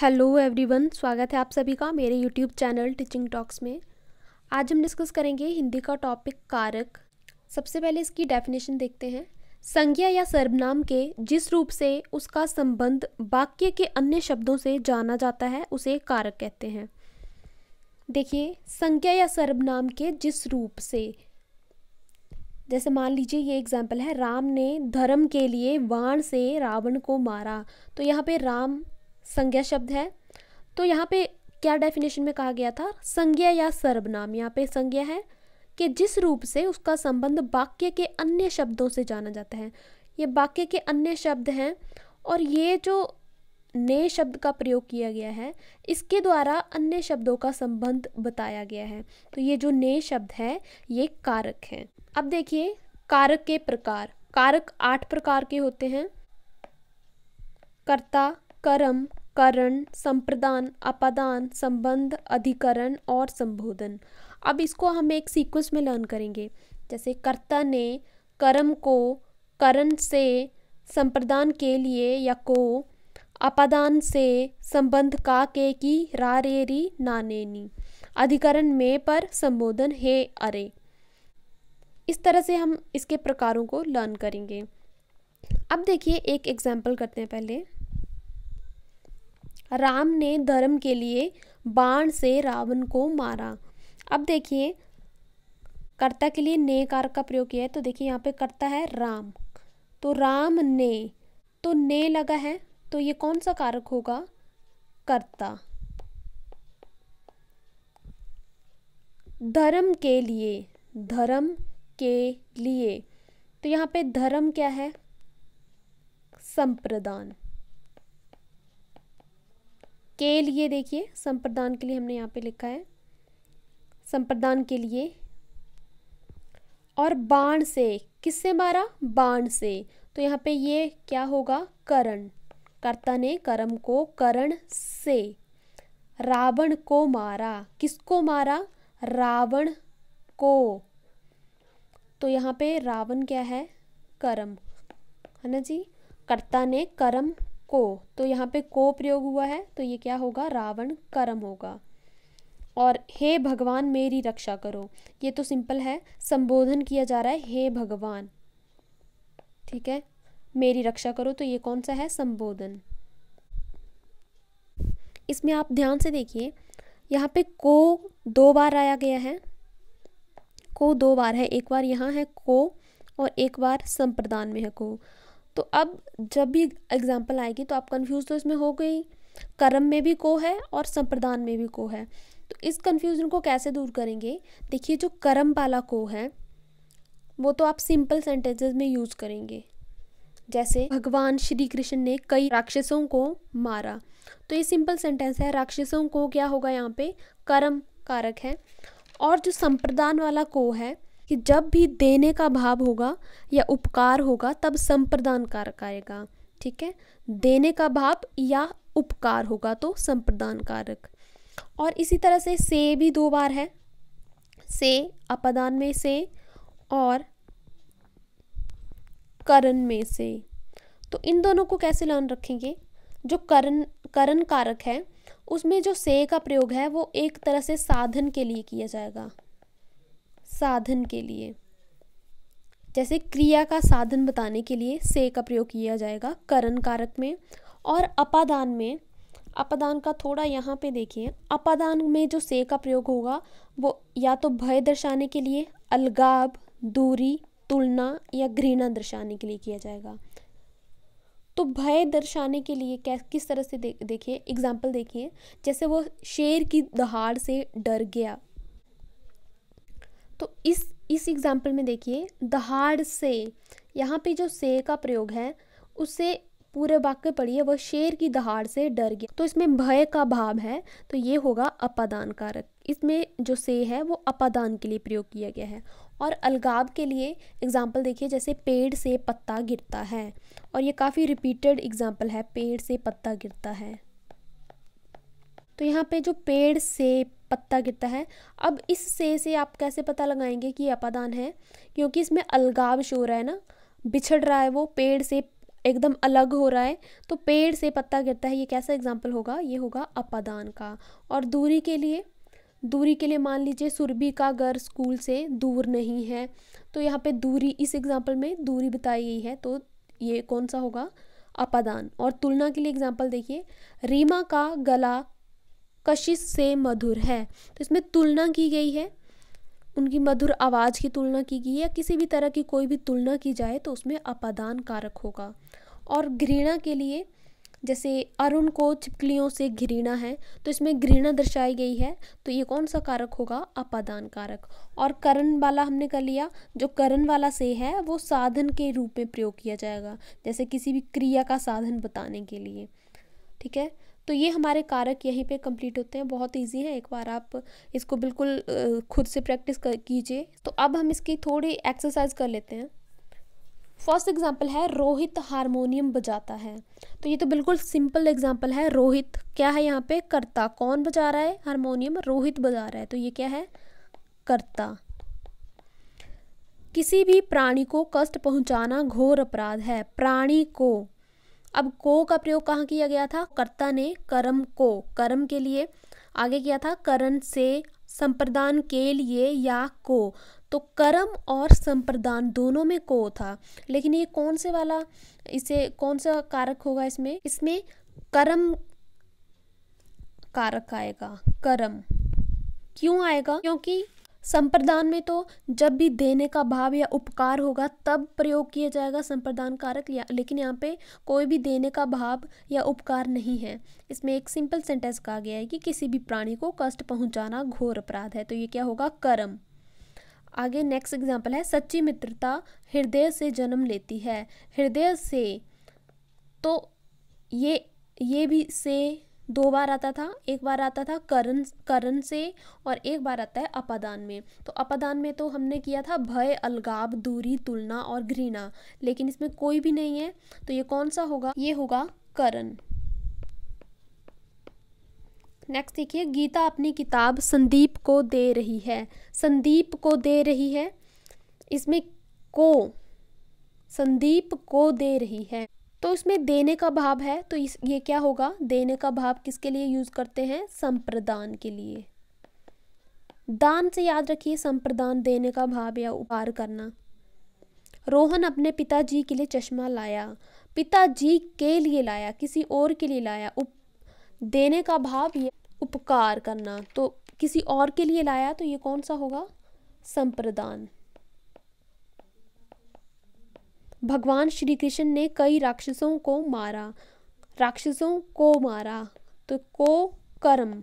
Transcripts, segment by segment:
hello everyone स्वागत है आप सभी का मेरे यूट्यूब चैनल टीचिंग टॉक्स में आज हम डिस्कस करेंगे हिंदी का टॉपिक कारक सबसे पहले इसकी डेफिनेशन देखते हैं संज्ञा या सर्वनाम के जिस रूप से उसका संबंध वाक्य के अन्य शब्दों से जाना जाता है उसे कारक कहते हैं देखिए संज्ञा या सर्वनाम के जिस रूप से जैसे मान लीजिए ये एग्जाम्पल है राम ने धर्म के लिए वाण से रावण को मारा तो यहाँ पे राम संज्ञा शब्द है तो यहाँ पे क्या डेफिनेशन में कहा गया था संज्ञा या सर्वनाम यहाँ पे संज्ञा है कि जिस रूप से उसका संबंध वाक्य के अन्य शब्दों से जाना जाता है ये वाक्य के अन्य शब्द हैं और ये जो नए शब्द का प्रयोग किया गया है इसके द्वारा अन्य शब्दों का संबंध बताया गया है तो ये जो नए शब्द है ये कारक हैं अब देखिए कारक के प्रकार कारक आठ प्रकार के होते हैं कर्ता कर्म करण संप्रदान अपादान संबंध अधिकरण और संबोधन अब इसको हम एक सीक्वेंस में लर्न करेंगे जैसे कर्ता ने कर्म को करण से संप्रदान के लिए या को अपादान से संबंध का के की रा नानेनी ने नी अधिकरण में पर संबोधन हे अरे इस तरह से हम इसके प्रकारों को लर्न करेंगे अब देखिए एक एग्जाम्पल करते हैं पहले राम ने धर्म के लिए बाण से रावण को मारा अब देखिए कर्ता के लिए ने कार का प्रयोग किया है तो देखिए यहाँ पे कर्ता है राम तो राम ने तो ने लगा है तो ये कौन सा कारक होगा कर्ता धर्म के लिए धर्म के लिए तो यहाँ पे धर्म क्या है संप्रदान के लिए देखिए संप्रदान के लिए हमने यहाँ पे लिखा है संप्रदान के लिए और बाण से किससे मारा बाण से तो यहाँ पे ये क्या होगा करण कर्ता ने कर्म को करण से रावण को मारा किसको मारा रावण को तो यहाँ पे रावण क्या है कर्म है ना जी कर्ता ने कर्म को तो यहाँ पे को प्रयोग हुआ है तो ये क्या होगा रावण कर्म होगा और हे भगवान मेरी रक्षा करो ये तो सिंपल है संबोधन किया जा रहा है हे भगवान ठीक है मेरी रक्षा करो तो ये कौन सा है संबोधन इसमें आप ध्यान से देखिए यहाँ पे को दो बार आया गया है को दो बार है एक बार यहाँ है को और एक बार संप्रदान में है को तो अब जब भी एग्जाम्पल आएगी तो आप कन्फ्यूज़ तो इसमें हो गई कर्म में भी को है और संप्रदान में भी को है तो इस कन्फ्यूज़न को कैसे दूर करेंगे देखिए जो कर्म वाला को है वो तो आप सिंपल सेंटेंसेस में यूज़ करेंगे जैसे भगवान श्री कृष्ण ने कई राक्षसों को मारा तो ये सिंपल सेंटेंस है राक्षसों को क्या होगा यहाँ पे कर्म कारक है और जो संप्रदान वाला को है कि जब भी देने का भाव होगा या उपकार होगा तब संप्रदान कारक आएगा ठीक है देने का भाव या उपकार होगा तो संप्रदान कारक और इसी तरह से से भी दो बार है से अपदान में से और करण में से तो इन दोनों को कैसे लान रखेंगे जो करण करण कारक है उसमें जो से का प्रयोग है वो एक तरह से साधन के लिए किया जाएगा साधन के लिए जैसे क्रिया का साधन बताने के लिए से का प्रयोग किया जाएगा करण कारक में और अपादान में अपादान का थोड़ा यहाँ पे देखिए अपादान में जो से का प्रयोग होगा वो या तो भय दर्शाने के लिए अलगाव दूरी तुलना या घृणा दर्शाने के लिए किया जाएगा तो भय दर्शाने के लिए कै किस तरह से दे, देखिए एग्जाम्पल देखिए जैसे वो शेर की दहाड़ से डर गया तो इस इस एग्ज़ाम्पल में देखिए दहाड़ से यहाँ पे जो से का प्रयोग है उससे पूरे वाक्य पढ़िए वह शेर की दहाड़ से डर गया तो इसमें भय का भाव है तो ये होगा अपादान कारक इसमें जो से है वो अपादान के लिए प्रयोग किया गया है और अलगाव के लिए एग्जाम्पल देखिए जैसे पेड़ से पत्ता गिरता है और ये काफ़ी रिपीटेड एग्जाम्पल है पेड़ से पत्ता गिरता है तो यहाँ पे जो पेड़ से पत्ता गिरता है अब इस से से आप कैसे पता लगाएंगे कि अपादान है क्योंकि इसमें अलगाव शो रहा है ना बिछड़ रहा है वो पेड़ से एकदम अलग हो रहा है तो पेड़ से पत्ता गिरता है ये कैसा एग्जाम्पल होगा ये होगा अपादान का और दूरी के लिए दूरी के लिए मान लीजिए सुरभि का घर स्कूल से दूर नहीं है तो यहाँ पे दूरी इस एग्जाम्पल में दूरी बताई गई है तो ये कौन सा होगा अपादान और तुलना के लिए एग्जाम्पल देखिए रीमा का गला कशिश से मधुर है तो इसमें तुलना की गई है उनकी मधुर आवाज़ की तुलना की गई है किसी भी तरह की कोई भी तुलना की जाए तो उसमें अपादान कारक होगा और घृणा के लिए जैसे अरुण को छिपकलियों से घृणा है तो इसमें घृणा दर्शाई गई है तो ये कौन सा कारक होगा अपादान कारक और करण वाला हमने कर लिया जो करण वाला से है वो साधन के रूप में प्रयोग किया जाएगा जैसे किसी भी क्रिया का साधन बताने के लिए ठीक है तो ये हमारे कारक यहीं पे कंप्लीट होते हैं बहुत इजी है एक बार आप इसको बिल्कुल खुद से प्रैक्टिस कीजिए तो अब हम इसकी थोड़ी एक्सरसाइज कर लेते हैं फर्स्ट एग्जाम्पल है रोहित हारमोनियम बजाता है तो ये तो बिल्कुल सिंपल एग्जाम्पल है रोहित क्या है यहाँ पे कर्ता कौन बजा रहा है हारमोनियम रोहित बजा रहा है तो ये क्या है कर्ता किसी भी प्राणी को कष्ट पहुंचाना घोर अपराध है प्राणी को अब को का प्रयोग कहाँ किया गया था कर्ता ने कर्म को कर्म के लिए आगे किया था करण से संप्रदान के लिए या को तो कर्म और संप्रदान दोनों में को था लेकिन ये कौन से वाला इसे कौन सा कारक होगा इसमें इसमें कर्म कारक आएगा कर्म क्यों आएगा क्योंकि संप्रदान में तो जब भी देने का भाव या उपकार होगा तब प्रयोग किया जाएगा संप्रदान कारक लेकिन यहाँ पे कोई भी देने का भाव या उपकार नहीं है इसमें एक सिंपल सेंटेंस कहा गया है कि किसी भी प्राणी को कष्ट पहुँचाना घोर अपराध है तो ये क्या होगा कर्म आगे नेक्स्ट एग्जाम्पल है सच्ची मित्रता हृदय से जन्म लेती है हृदय से तो ये ये भी से दो बार आता था एक बार आता था करण करण से और एक बार आता है अपादान में तो अपादान में तो हमने किया था भय अलगाव दूरी तुलना और घृणा लेकिन इसमें कोई भी नहीं है तो ये कौन सा होगा ये होगा करण नेक्स्ट देखिए गीता अपनी किताब संदीप को दे रही है संदीप को दे रही है इसमें को संदीप को दे रही है तो इसमें देने का भाव है तो इस ये क्या होगा देने का भाव किसके लिए यूज़ करते हैं संप्रदान के लिए दान से याद रखिए संप्रदान देने का भाव या उपहार करना रोहन अपने पिताजी के लिए चश्मा लाया पिताजी के लिए लाया किसी और के लिए लाया उप देने का भाव ये उपकार करना तो किसी और के लिए लाया तो ये कौन सा होगा संप्रदान भगवान श्री कृष्ण ने कई राक्षसों को मारा राक्षसों को मारा तो को कर्म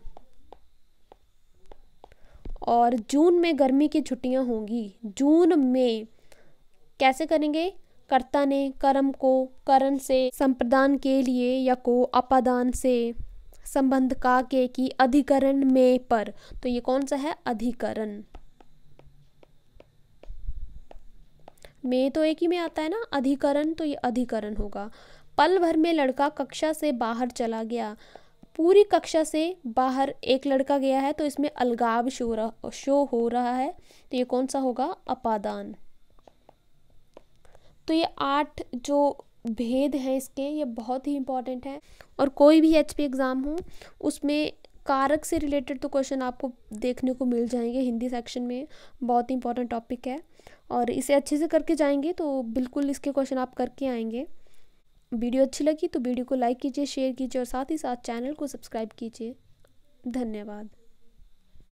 और जून में गर्मी की छुट्टियां होंगी जून में कैसे करेंगे कर्ता ने कर्म को करण से संप्रदान के लिए या को अपादान से संबंध का के की अधिकरण में पर तो ये कौन सा है अधिकरण में तो एक ही में आता है ना अधिकरण तो ये अधिकरण होगा पल भर में लड़का कक्षा से बाहर चला गया पूरी कक्षा से बाहर एक लड़का गया है तो इसमें अलगाव शो रहा शो हो रहा है तो ये कौन सा होगा अपादान तो ये आठ जो भेद हैं इसके ये बहुत ही इम्पॉर्टेंट हैं और कोई भी एच एग्ज़ाम हो उसमें कारक से रिलेटेड तो क्वेश्चन आपको देखने को मिल जाएंगे हिंदी सेक्शन में बहुत ही इंपॉर्टेंट टॉपिक है और इसे अच्छे से करके जाएंगे तो बिल्कुल इसके क्वेश्चन आप करके आएंगे वीडियो अच्छी लगी तो वीडियो को लाइक कीजिए शेयर कीजिए और साथ ही साथ चैनल को सब्सक्राइब कीजिए धन्यवाद